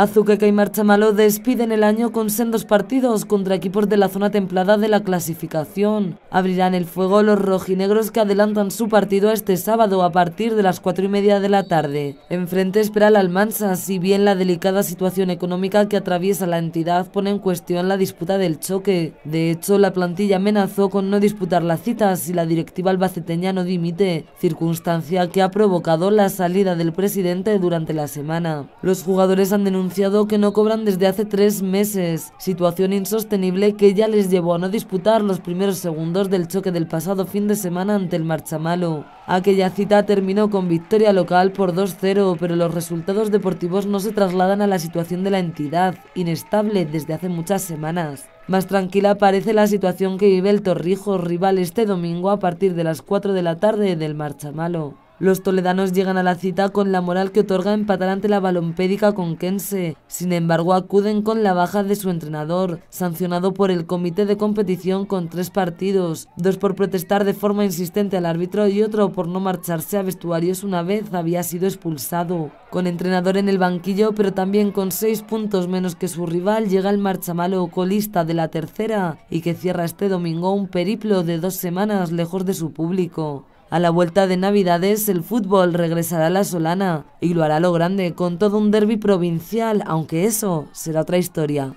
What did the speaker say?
Azuqueca y Marchamalo despiden el año con sendos partidos contra equipos de la zona templada de la clasificación. Abrirán el fuego los rojinegros que adelantan su partido este sábado a partir de las 4 y media de la tarde. Enfrente espera la Almansa, si bien la delicada situación económica que atraviesa la entidad pone en cuestión la disputa del choque. De hecho, la plantilla amenazó con no disputar la cita si la directiva albaceteña no dimite, circunstancia que ha provocado la salida del presidente durante la semana. Los jugadores han denunciado que no cobran desde hace tres meses, situación insostenible que ya les llevó a no disputar los primeros segundos del choque del pasado fin de semana ante el Marchamalo. Aquella cita terminó con victoria local por 2-0, pero los resultados deportivos no se trasladan a la situación de la entidad, inestable desde hace muchas semanas. Más tranquila parece la situación que vive el Torrijos rival este domingo a partir de las 4 de la tarde del Marchamalo. Los toledanos llegan a la cita con la moral que otorga empatar ante la balompédica conquense. Sin embargo, acuden con la baja de su entrenador, sancionado por el comité de competición con tres partidos, dos por protestar de forma insistente al árbitro y otro por no marcharse a vestuarios una vez había sido expulsado. Con entrenador en el banquillo, pero también con seis puntos menos que su rival, llega el marchamalo colista de la tercera y que cierra este domingo un periplo de dos semanas lejos de su público. A la vuelta de Navidades, el fútbol regresará a la Solana y lo hará lo grande con todo un derby provincial, aunque eso será otra historia.